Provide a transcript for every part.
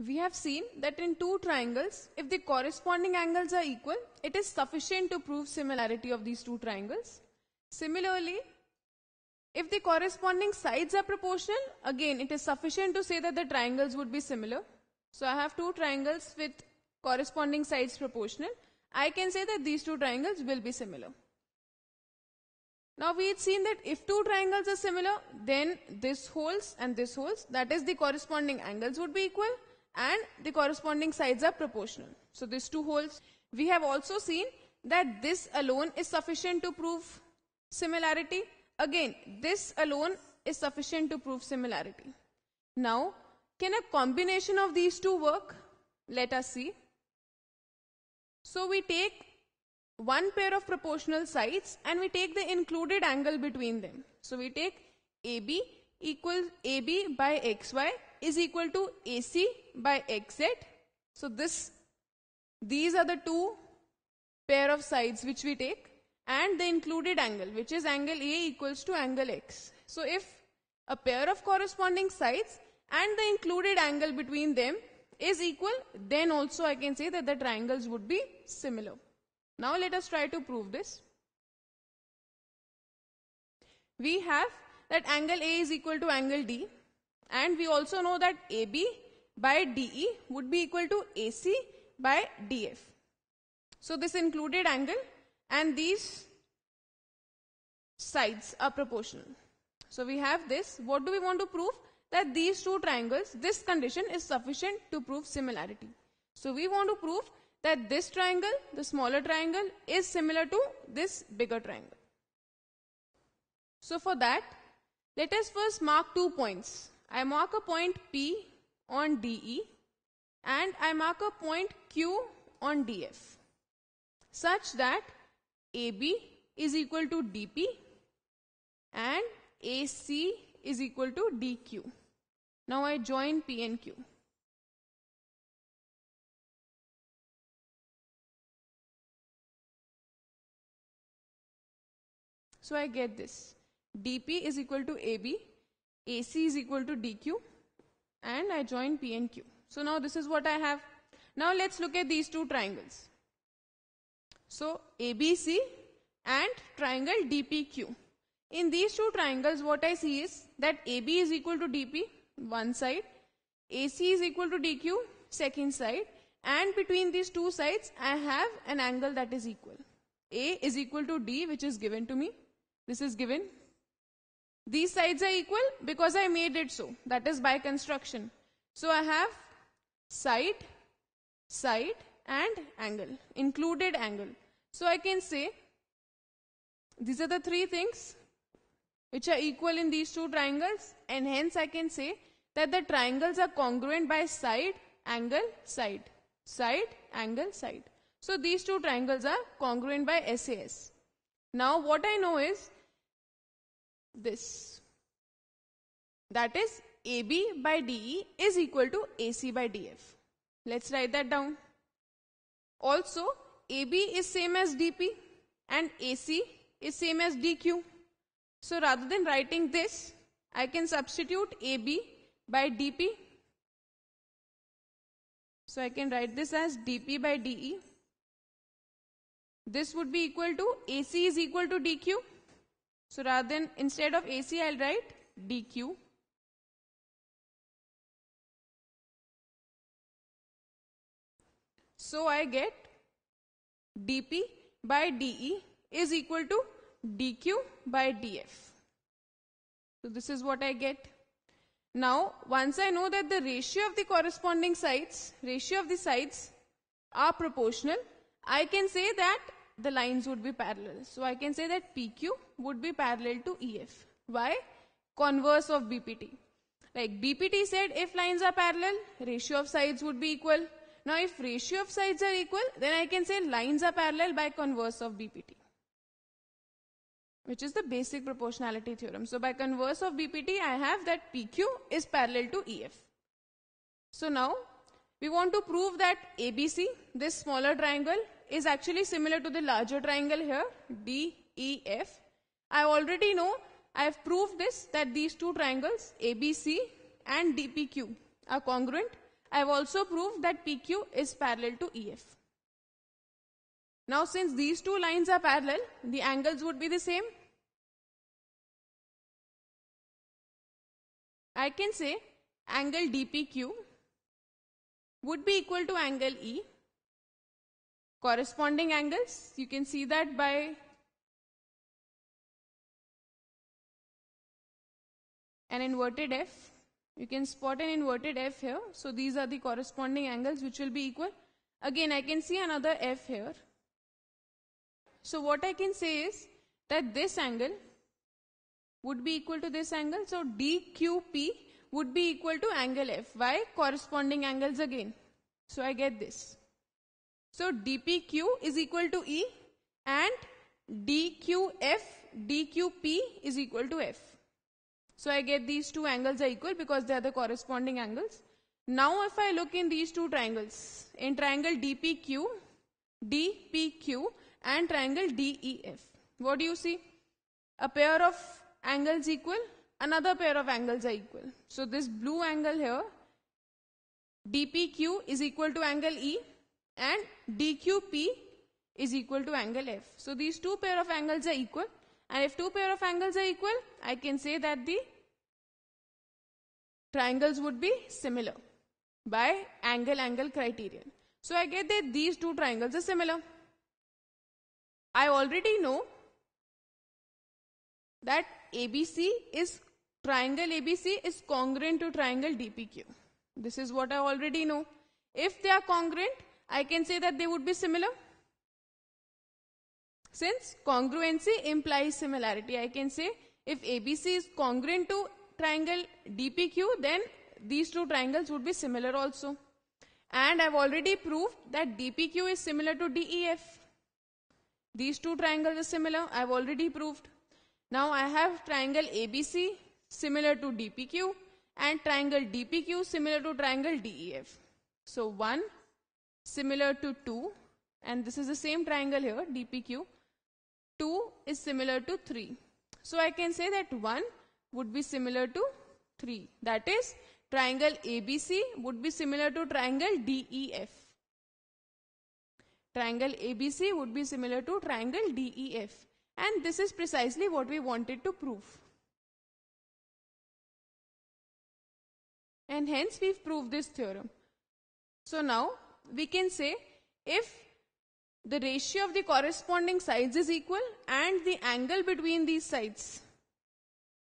We have seen that in two triangles, if the corresponding angles are equal, it is sufficient to prove similarity of these two triangles. Similarly, if the corresponding sides are proportional, again it is sufficient to say that the triangles would be similar. So I have two triangles with corresponding sides proportional. I can say that these two triangles will be similar. Now we had seen that if two triangles are similar, then this holds and this holds. That is the corresponding angles would be equal and the corresponding sides are proportional. So these two holes. We have also seen that this alone is sufficient to prove similarity. Again, this alone is sufficient to prove similarity. Now, can a combination of these two work? Let us see. So we take one pair of proportional sides and we take the included angle between them. So we take AB equals AB by XY is equal to AC by exit. So this, these are the two pair of sides which we take and the included angle which is angle A equals to angle X. So if a pair of corresponding sides and the included angle between them is equal then also I can say that the triangles would be similar. Now let us try to prove this. We have that angle A is equal to angle D and we also know that AB by DE would be equal to AC by DF. So this included angle and these sides are proportional. So we have this. What do we want to prove? That these two triangles, this condition is sufficient to prove similarity. So we want to prove that this triangle, the smaller triangle is similar to this bigger triangle. So for that, let us first mark two points. I mark a point P on DE and I mark a point Q on DF such that AB is equal to DP and AC is equal to DQ. Now I join P and Q. So I get this. DP is equal to AB AC is equal to DQ and I join P and Q. So now this is what I have. Now let's look at these two triangles. So ABC and triangle DPQ. In these two triangles what I see is that AB is equal to DP one side, AC is equal to DQ second side and between these two sides I have an angle that is equal. A is equal to D which is given to me. This is given these sides are equal because I made it so. That is by construction. So I have side, side and angle, included angle. So I can say these are the three things which are equal in these two triangles and hence I can say that the triangles are congruent by side, angle, side, side, angle, side. So these two triangles are congruent by SAS. Now what I know is this. That is AB by DE is equal to AC by DF. Let's write that down. Also, AB is same as DP and AC is same as DQ. So rather than writing this, I can substitute AB by DP. So I can write this as DP by DE. This would be equal to AC is equal to DQ so rather than instead of AC I'll write DQ. So I get dP by dE is equal to dQ by dF. So this is what I get. Now once I know that the ratio of the corresponding sides, ratio of the sides are proportional, I can say that the lines would be parallel. So I can say that PQ would be parallel to EF. Why? Converse of BPT. Like BPT said if lines are parallel, ratio of sides would be equal. Now if ratio of sides are equal, then I can say lines are parallel by converse of BPT. Which is the basic proportionality theorem. So by converse of BPT, I have that PQ is parallel to EF. So now we want to prove that ABC, this smaller triangle is actually similar to the larger triangle here, DEF. I already know, I have proved this, that these two triangles, ABC and DPQ are congruent. I have also proved that PQ is parallel to EF. Now since these two lines are parallel, the angles would be the same. I can say angle DPQ would be equal to angle E corresponding angles. You can see that by an inverted F. You can spot an inverted F here. So these are the corresponding angles which will be equal. Again, I can see another F here. So what I can say is that this angle would be equal to this angle. So DQP would be equal to angle F. Why? Corresponding angles again. So I get this. So DPQ is equal to E and DQF, DQP is equal to F. So I get these two angles are equal because they are the corresponding angles. Now if I look in these two triangles, in triangle DPQ, DPQ and triangle DEF, what do you see? A pair of angles equal, another pair of angles are equal. So this blue angle here, DPQ is equal to angle E and DQP is equal to angle F. So these two pair of angles are equal and if two pair of angles are equal I can say that the triangles would be similar by angle angle criterion. So I get that these two triangles are similar. I already know that ABC is triangle ABC is congruent to triangle DPQ. This is what I already know. If they are congruent I can say that they would be similar. Since congruency implies similarity, I can say if ABC is congruent to triangle DPQ, then these two triangles would be similar also. And I've already proved that DPQ is similar to DEF. These two triangles are similar, I've already proved. Now I have triangle ABC similar to DPQ and triangle DPQ similar to triangle DEF. So 1, similar to 2 and this is the same triangle here DPQ 2 is similar to 3 so I can say that 1 would be similar to 3 that is triangle ABC would be similar to triangle DEF triangle ABC would be similar to triangle DEF and this is precisely what we wanted to prove and hence we've proved this theorem so now we can say if the ratio of the corresponding sides is equal and the angle between these sides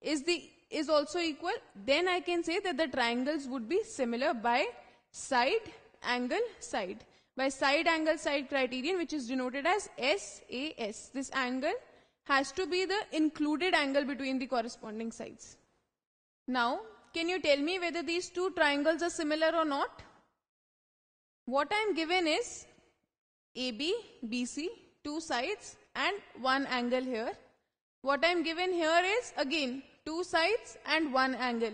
is the is also equal then I can say that the triangles would be similar by side angle side by side angle side criterion which is denoted as SAS this angle has to be the included angle between the corresponding sides now can you tell me whether these two triangles are similar or not what I am given is AB, BC, two sides and one angle here. What I am given here is again two sides and one angle.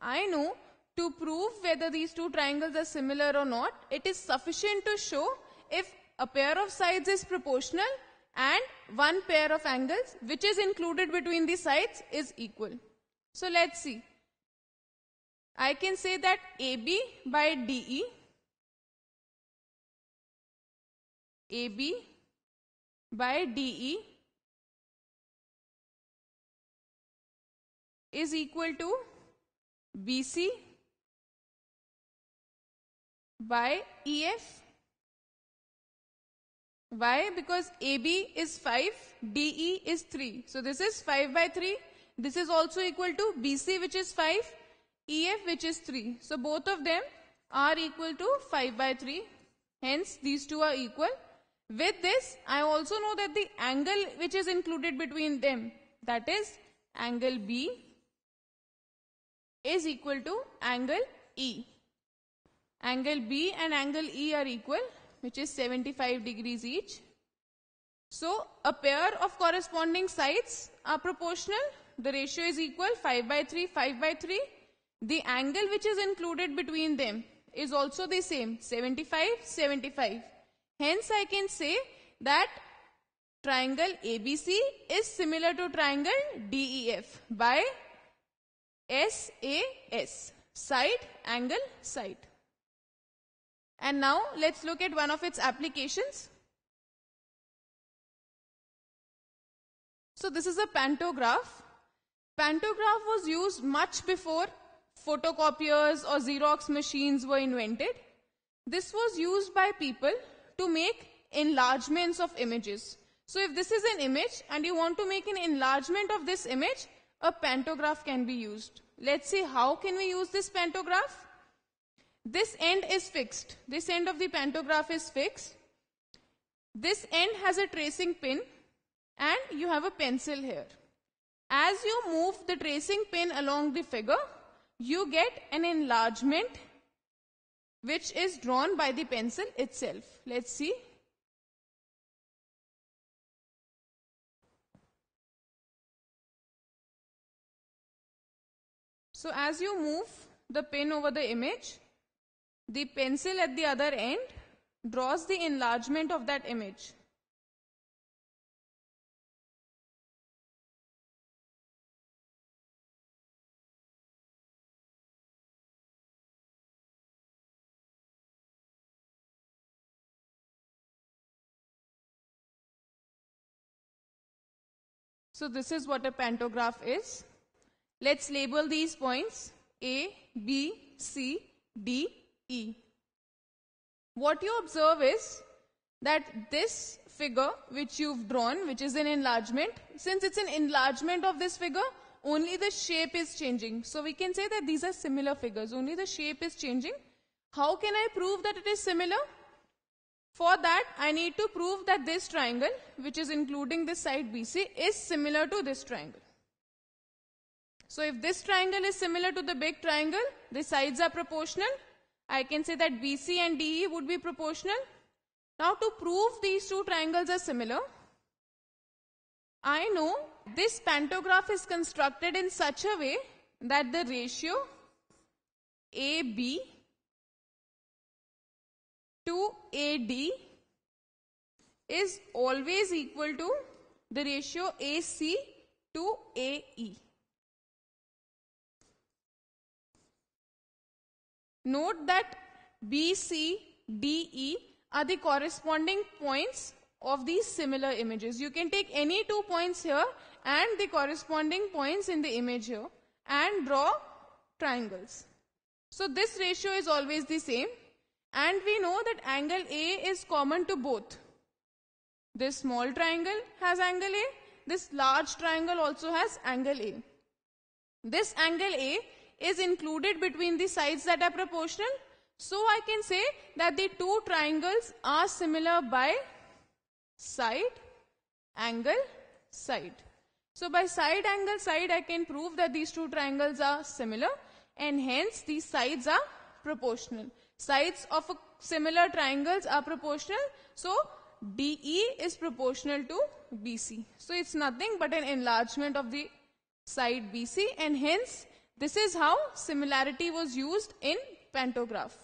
I know to prove whether these two triangles are similar or not, it is sufficient to show if a pair of sides is proportional and one pair of angles which is included between the sides is equal. So let's see. I can say that AB by DE AB by DE is equal to BC by EF. Why? Because AB is 5, DE is 3. So this is 5 by 3. This is also equal to BC which is 5, EF which is 3. So both of them are equal to 5 by 3. Hence these two are equal. With this, I also know that the angle which is included between them, that is angle B is equal to angle E. Angle B and angle E are equal, which is 75 degrees each. So a pair of corresponding sides are proportional. The ratio is equal 5 by 3, 5 by 3. The angle which is included between them is also the same 75, 75. Hence I can say that triangle ABC is similar to triangle DEF by SAS, side angle side. And now let's look at one of its applications. So this is a pantograph. Pantograph was used much before photocopiers or Xerox machines were invented. This was used by people to make enlargements of images. So if this is an image and you want to make an enlargement of this image, a pantograph can be used. Let's see how can we use this pantograph. This end is fixed. This end of the pantograph is fixed. This end has a tracing pin and you have a pencil here. As you move the tracing pin along the figure, you get an enlargement which is drawn by the pencil itself. Let's see. So as you move the pen over the image, the pencil at the other end draws the enlargement of that image. So this is what a pantograph is. Let's label these points A, B, C, D, E. What you observe is that this figure which you've drawn, which is an enlargement, since it's an enlargement of this figure, only the shape is changing. So we can say that these are similar figures, only the shape is changing. How can I prove that it is similar? For that, I need to prove that this triangle, which is including this side BC, is similar to this triangle. So if this triangle is similar to the big triangle, the sides are proportional. I can say that BC and DE would be proportional. Now to prove these two triangles are similar, I know this pantograph is constructed in such a way that the ratio AB 2 AD is always equal to the ratio AC to AE. Note that BC, DE are the corresponding points of these similar images. You can take any two points here and the corresponding points in the image here and draw triangles. So this ratio is always the same and we know that angle A is common to both. This small triangle has angle A. This large triangle also has angle A. This angle A is included between the sides that are proportional. So I can say that the two triangles are similar by side, angle, side. So by side, angle, side I can prove that these two triangles are similar and hence these sides are proportional. Sides of similar triangles are proportional. So DE is proportional to BC. So it's nothing but an enlargement of the side BC and hence this is how similarity was used in pantograph.